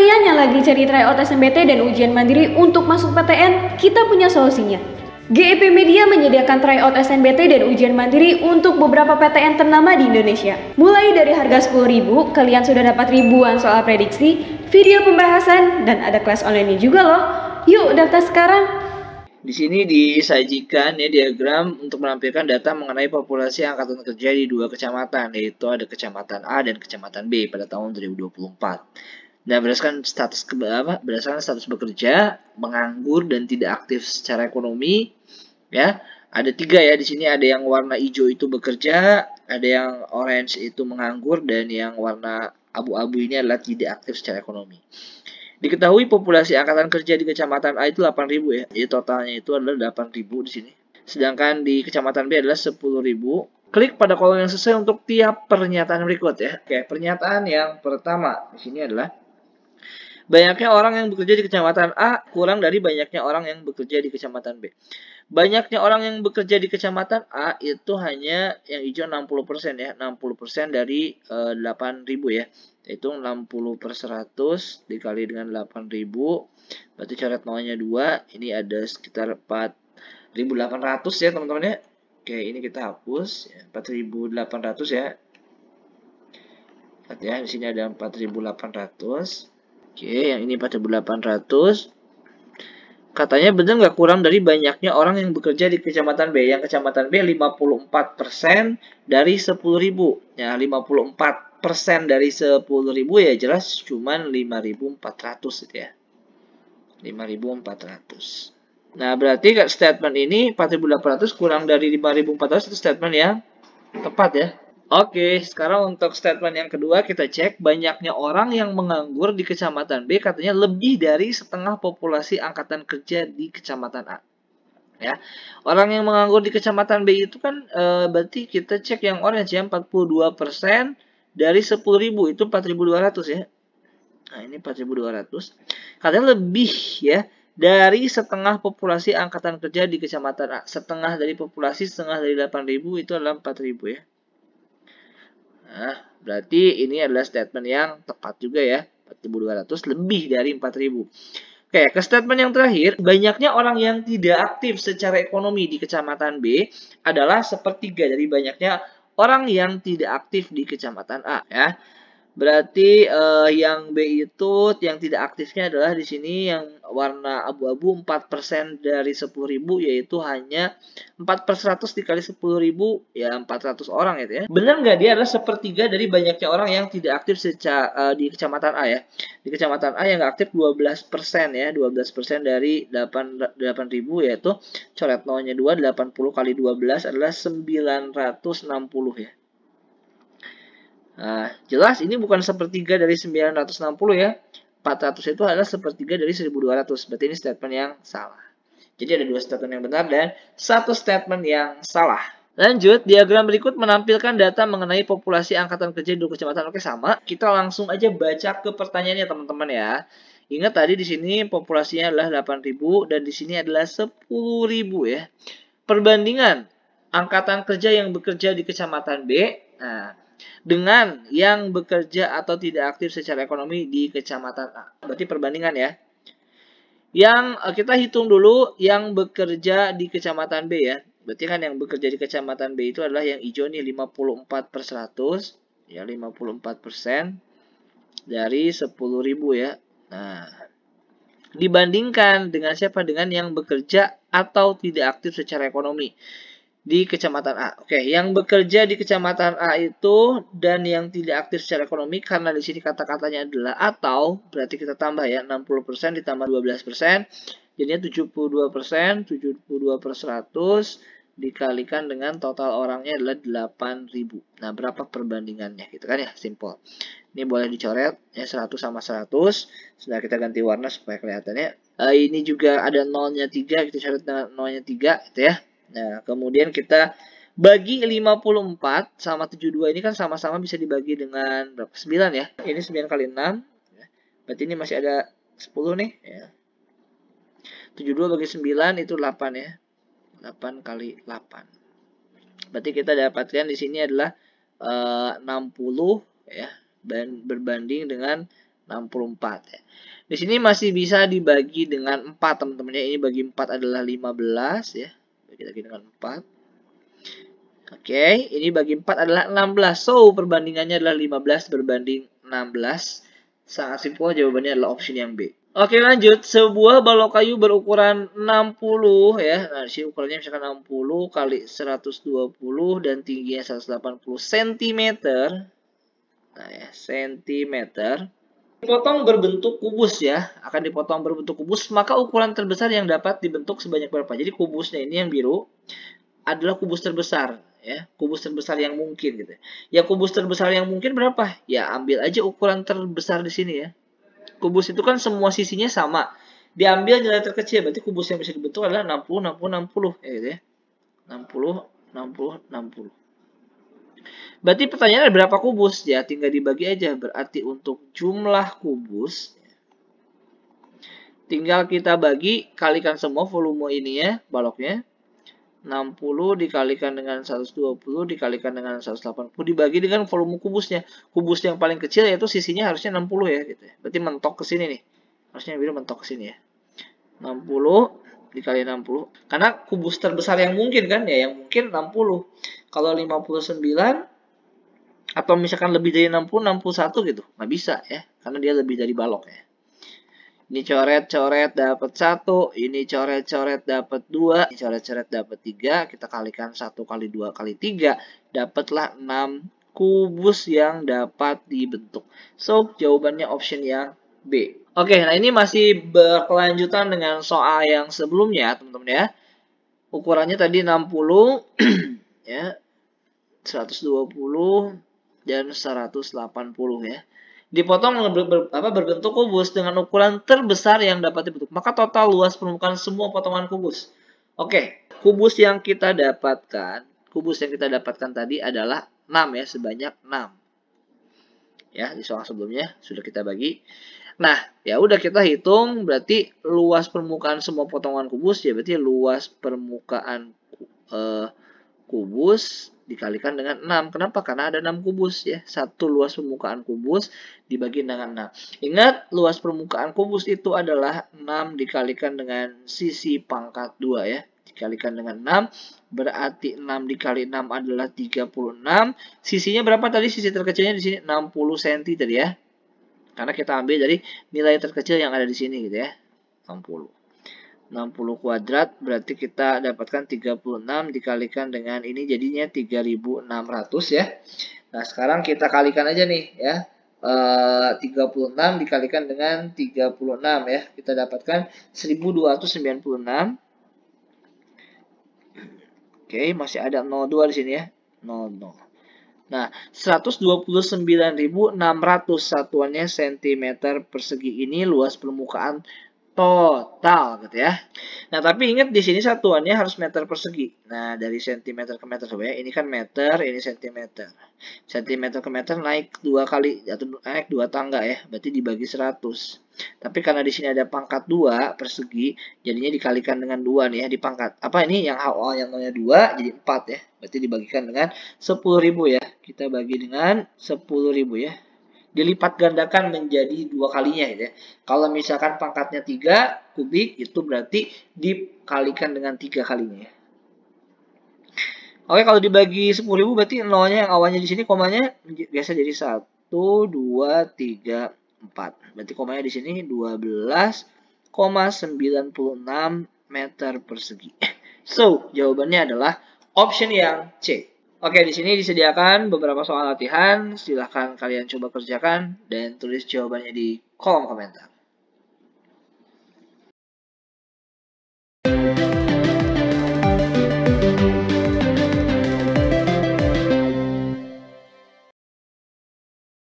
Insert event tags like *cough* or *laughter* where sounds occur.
kalian yang lagi cari tryout SNBT dan ujian mandiri untuk masuk PTN, kita punya solusinya. GEP Media menyediakan tryout SNBT dan ujian mandiri untuk beberapa PTN ternama di Indonesia. Mulai dari harga rp 10.000, kalian sudah dapat ribuan soal prediksi, video pembahasan, dan ada kelas online juga loh. Yuk daftar sekarang! Di sini disajikan ya diagram untuk menampilkan data mengenai populasi angkatan kerja di dua kecamatan, yaitu ada kecamatan A dan kecamatan B pada tahun 2024. Nah, berdasarkan status ke apa? Berdasarkan status bekerja, menganggur dan tidak aktif secara ekonomi, ya. Ada tiga ya di sini ada yang warna hijau itu bekerja, ada yang orange itu menganggur dan yang warna abu-abu ini adalah tidak aktif secara ekonomi. Diketahui populasi angkatan kerja di kecamatan A itu 8.000 ya. Jadi totalnya itu adalah 8.000 di sini. Sedangkan di kecamatan B adalah 10.000. Klik pada kolom yang sesuai untuk tiap pernyataan berikut ya. Oke, pernyataan yang pertama di sini adalah Banyaknya orang yang bekerja di kecamatan A kurang dari banyaknya orang yang bekerja di kecamatan B. Banyaknya orang yang bekerja di kecamatan A itu hanya yang hijau 60% persen ya, 60% persen dari e, eh, 8.000 ya. Itu 60 per 100 dikali dengan 8.000, berarti coret nolnya 2, ini ada sekitar 4.800 ya teman-teman ya. Oke, ini kita hapus 4.800 ya. Lihat ya, di sini ada 4.800. Oke, yang ini 4800. Katanya benar nggak kurang dari banyaknya orang yang bekerja di Kecamatan B. Yang Kecamatan B 54% dari 10.000. Ya, 54% dari 10.000 ya jelas cuman 5.400 gitu ya. 5.400. Nah, berarti statement ini 4.800 kurang dari 5.400 itu statement ya? tepat ya. Oke, sekarang untuk statement yang kedua kita cek banyaknya orang yang menganggur di Kecamatan B katanya lebih dari setengah populasi angkatan kerja di Kecamatan A. Ya. Orang yang menganggur di Kecamatan B itu kan e, berarti kita cek yang orange ya 42% persen dari 10.000 itu 4.200 ya. Nah, ini 4.200. Katanya lebih ya dari setengah populasi angkatan kerja di Kecamatan A. Setengah dari populasi, setengah dari 8.000 itu adalah 4.000 ya. Nah, berarti ini adalah statement yang tepat juga ya. 4200 lebih dari 4000. Oke, ke statement yang terakhir, banyaknya orang yang tidak aktif secara ekonomi di Kecamatan B adalah sepertiga dari banyaknya orang yang tidak aktif di Kecamatan A. Ya. Berarti uh, yang B itu yang tidak aktifnya adalah di sini yang warna abu-abu 4% dari 10.000 yaitu hanya 4 per 100 dikali 10.000 ya 400 orang itu ya. Benar nggak dia adalah sepertiga dari banyaknya orang yang tidak aktif seca, uh, di kecamatan A ya. Di kecamatan A yang nggak aktif 12% ya. 12% dari 8.000 yaitu coret nolnya 2 80 kali 12 adalah 960 ya. Nah, jelas ini bukan sepertiga dari 960 ya. 400 itu adalah sepertiga dari 1200. Berarti ini statement yang salah. Jadi ada dua statement yang benar dan satu statement yang salah. Lanjut, diagram berikut menampilkan data mengenai populasi angkatan kerja di kecamatan. Oke, sama. Kita langsung aja baca ke pertanyaannya teman-teman ya. Ingat tadi di sini populasinya adalah 8.000 dan di sini adalah 10.000 ya. Perbandingan angkatan kerja yang bekerja di kecamatan B. Nah, dengan yang bekerja atau tidak aktif secara ekonomi di kecamatan A. Berarti perbandingan ya. Yang eh, kita hitung dulu yang bekerja di kecamatan B ya. Berarti kan yang bekerja di kecamatan B itu adalah yang hijau nih 54 per 100. Ya 54 persen dari 10.000 ya. Nah, dibandingkan dengan siapa? Dengan yang bekerja atau tidak aktif secara ekonomi di Kecamatan A. Oke, yang bekerja di Kecamatan A itu dan yang tidak aktif secara ekonomi karena di sini kata-katanya adalah atau berarti kita tambah ya 60% ditambah 12% jadinya 72%, 72 per 100 dikalikan dengan total orangnya adalah 8000. Nah, berapa perbandingannya gitu kan ya, simple. Ini boleh dicoret ya 100 sama 100. Sudah kita ganti warna supaya kelihatannya. E, ini juga ada nolnya 3 kita coret dengan nolnya 3 gitu ya. Nah, kemudian kita bagi 54 sama 72 ini kan sama-sama bisa dibagi dengan berapa? 9 ya. Ini 9 kali 6. Ya. Berarti ini masih ada 10 nih. Ya. 72 bagi 9 itu 8 ya. 8 kali 8. Berarti kita dapatkan di sini adalah eh, uh, 60 ya. Dan berbanding dengan 64 ya. Di sini masih bisa dibagi dengan 4 teman-temannya. Ini bagi 4 adalah 15 ya. Kita lagi dengan 4. Oke, okay, ini bagi 4 adalah 16. So, perbandingannya adalah 15 berbanding 16. Sangat simpel, jawabannya adalah option yang B. Oke, okay, lanjut. Sebuah balok kayu berukuran 60 ya. Nah, di sini ukurannya misalkan 60 kali 120 dan tingginya 180 cm. Nah, ya, cm dipotong berbentuk kubus ya, akan dipotong berbentuk kubus, maka ukuran terbesar yang dapat dibentuk sebanyak berapa? Jadi kubusnya ini yang biru adalah kubus terbesar ya, kubus terbesar yang mungkin gitu. Ya kubus terbesar yang mungkin berapa? Ya ambil aja ukuran terbesar di sini ya. Kubus itu kan semua sisinya sama. Diambil nilai terkecil, berarti kubus yang bisa dibentuk adalah 60 60 60 ya gitu ya. 60 60 60. Berarti pertanyaannya berapa kubus? Ya, tinggal dibagi aja. Berarti untuk jumlah kubus, tinggal kita bagi, kalikan semua volume ini ya, baloknya. 60 dikalikan dengan 120 dikalikan dengan 180 dibagi dengan volume kubusnya. Kubus yang paling kecil yaitu sisinya harusnya 60 ya gitu. Ya. Berarti mentok ke sini nih. Harusnya biru mentok ke sini ya. 60 dikali 60. Karena kubus terbesar yang mungkin kan ya yang mungkin 60. Kalau 59 atau misalkan lebih dari 60, 61 gitu. Nggak bisa ya, karena dia lebih dari balok ya. Ini coret-coret dapat 1, ini coret-coret dapat 2, ini coret-coret dapat 3. Kita kalikan 1 kali 2 kali 3, dapatlah 6 kubus yang dapat dibentuk. So, jawabannya option yang B. Oke, nah ini masih berkelanjutan dengan soal yang sebelumnya, teman-teman ya. Ukurannya tadi 60, *clears throat* ya 120 dan 180 ya dipotong ber, ber, apa, berbentuk kubus dengan ukuran terbesar yang dapat dibentuk maka total luas permukaan semua potongan kubus oke kubus yang kita dapatkan kubus yang kita dapatkan tadi adalah 6 ya sebanyak 6 ya di soal sebelumnya sudah kita bagi nah ya udah kita hitung berarti luas permukaan semua potongan kubus ya berarti luas permukaan eh, kubus dikalikan dengan 6. Kenapa? Karena ada 6 kubus ya. Satu luas permukaan kubus dibagi dengan 6. Ingat, luas permukaan kubus itu adalah 6 dikalikan dengan sisi pangkat 2 ya. Dikalikan dengan 6, berarti 6 dikali 6 adalah 36. Sisinya berapa tadi? Sisi terkecilnya di sini 60 cm tadi ya. Karena kita ambil dari nilai terkecil yang ada di sini gitu ya. 60. 60 kuadrat berarti kita dapatkan 36 dikalikan dengan ini jadinya 3600 ya. Nah, sekarang kita kalikan aja nih ya. E, eh, 36 dikalikan dengan 36 ya. Kita dapatkan 1296. Oke, masih ada 02 di sini ya. 00. Nah, 129.600 satuannya sentimeter persegi ini luas permukaan total gitu ya. Nah, tapi ingat di sini satuannya harus meter persegi. Nah, dari sentimeter ke meter coba ya. Ini kan meter, ini sentimeter. Sentimeter ke meter naik dua kali atau naik dua tangga ya. Berarti dibagi 100. Tapi karena di sini ada pangkat 2 persegi, jadinya dikalikan dengan 2 nih ya di pangkat. Apa ini yang awal yang nolnya 2 jadi 4 ya. Berarti dibagikan dengan 10.000 ya. Kita bagi dengan 10.000 ya dilipat gandakan menjadi dua kalinya gitu ya. Kalau misalkan pangkatnya tiga, kubik itu berarti dikalikan dengan tiga kalinya ya. Oke, kalau dibagi 10.000 berarti nolnya yang awalnya di sini komanya biasa jadi satu dua tiga empat. Berarti komanya di sini 12,96 meter persegi. *laughs* So, jawabannya adalah option yang C. Oke, di sini disediakan beberapa soal latihan. Silahkan kalian coba kerjakan dan tulis jawabannya di kolom komentar.